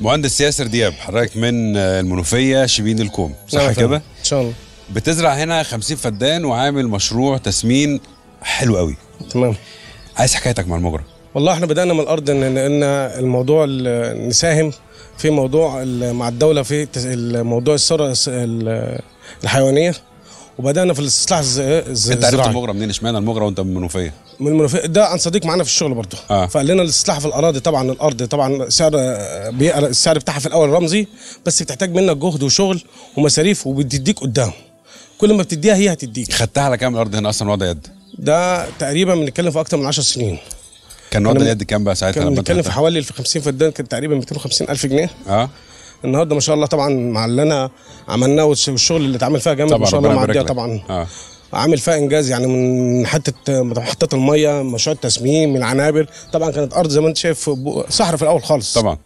مهندس ياسر دياب حضرتك من آه، المنوفيه شبين الكوم صح اه، كده؟ ان شاء الله بتزرع هنا 50 فدان وعامل مشروع تسمين حلو قوي تمام عايز حكايتك مع المجرى والله احنا بدانا من الارض ان ان الموضوع نساهم في موضوع مع الدوله في موضوع الثروه الحيوانيه وبدانا في الاستصلاح الزراعي انت عرفت المغرى منين اشمعنى المغرى وانت من المنوفيه؟ من المنوفيه ده عن صديق معانا في الشغل برضه آه. فقال لنا الاستصلاح في الاراضي طبعا الارض طبعا سعر السعر بتاعها في الاول رمزي بس بتحتاج منك جهد وشغل ومصاريف وبتديك قدام كل ما بتديها هي هتديك خدتها على كام الارض هنا اصلا وضع يد؟ ده تقريبا بنتكلم في اكتر من 10 سنين كان وضع اليد كام بقى ساعتها؟ كان بنتكلم في حوالي 50 فدان كان تقريبا 250000 جنيه اه النهارده ما شاء الله طبعا مع اللي انا عملناه والشغل اللي اتعمل فيها جامد ما شاء الله معديه طبعا آه. عامل فيها انجاز يعني من حته محطات الميه مشروع التسميم العنابر طبعا كانت ارض زي ما انت شايف صحراء في الاول خالص طبعا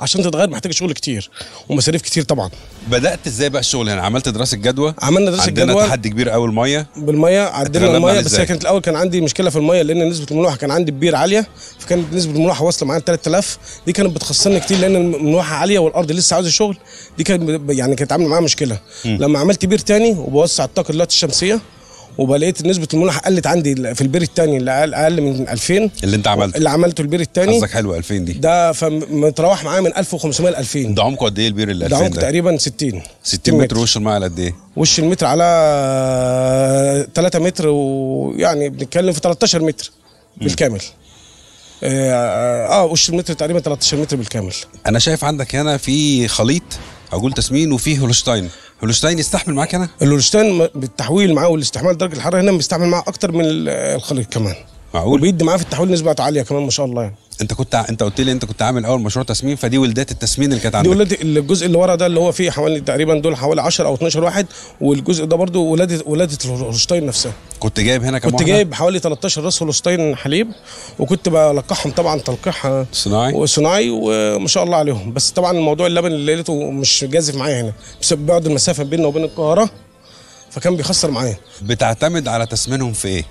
عشان تتغير محتاجه شغل كتير ومصاريف كتير طبعا بدات ازاي بقى الشغل هنا يعني عملت دراسه جدوى عملنا دراسه جدوى عندنا تحدي كبير قوي الميه بالميه عدينا الميه بس هي كانت الاول كان عندي مشكله في الميه لان نسبه الملوحه كان عندي ببير عاليه فكانت نسبه الملوحه واصله معايا 3000 دي كانت بتخسرني كتير لان الملوحه عاليه والارض لسه عاوزه شغل دي كانت يعني كانت عامله معايا مشكله م. لما عملت بير تاني وبوسع الطاقه دلوقتي الشمسيه وبلقيت نسبه الملح قلت عندي في البير الثاني اللي اقل اقل من 2000 اللي انت عملته اللي عملته البير الثاني قصدك حلو 2000 دي ده فمتراوح معايا من 1500 ل 2000 ده عمقه قد ايه البير ال 2000 ده عمقه تقريبا 60 60 متر, متر وش الميه على قد ايه؟ وش المتر على 3 متر ويعني بنتكلم في 13 متر بالكامل آه،, آه،, اه وش المتر تقريبا 13 متر بالكامل انا شايف عندك هنا في خليط اقول تسمين وفيه هولشتاين هولشتاين يستحمل معاك هنا؟ الهولشتاين بالتحويل معاه والاستحمال درجه الحراره هنا بيستحمل معاه اكتر من الخليط كمان معقول وبيدي معاه في التحويل نسبه عاليه كمان ما شاء الله يعني انت كنت انت قلت لي انت كنت عامل اول مشروع تسمين فدي ولدات التسمين اللي كانت عندك دي ولادة الجزء اللي ورا ده اللي هو فيه حوالي تقريبا دول حوالي 10 او 12 واحد والجزء ده برده ولاده ولاده الهولشتاين نفسها كنت جايب هنا كم كنت واحدة؟ جايب حوالي 13 راس هولشتاين حليب وكنت بلقحهم طبعا تلقيح آه، صناعي وصناعي وما شاء الله عليهم بس طبعا الموضوع اللبن اللي لقيته مش جازف معايا هنا بسبب بعد المسافه بيننا وبين القاهره فكان بيخسر معايا بتعتمد على تسمينهم في ايه؟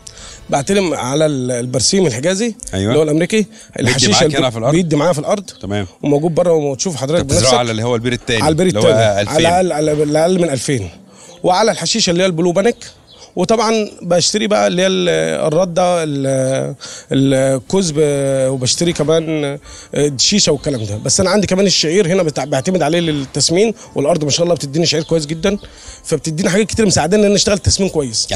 بعتلم على البرسيم الحجازي أيوة. اللي هو الامريكي الحشيشه بيدي معايا في الارض بيدي معايا في الارض تمام وموجود بره وتشوف حضرتك بنفسك على اللي هو البير الثاني على البير الثاني آه، على الاقل على الاقل من 2000 وعلى الحشيشه اللي هي البلو بانك وطبعا بشتري بقى اللي هي الرده الكزب وبشتري كمان الشيشه آه، والكلام ده بس انا عندي كمان الشعير هنا بعتمد عليه للتسمين والارض ما شاء الله بتديني شعير كويس جدا فبتديني حاجات كتير مساعداني ان انا اشتغل تسمين كويس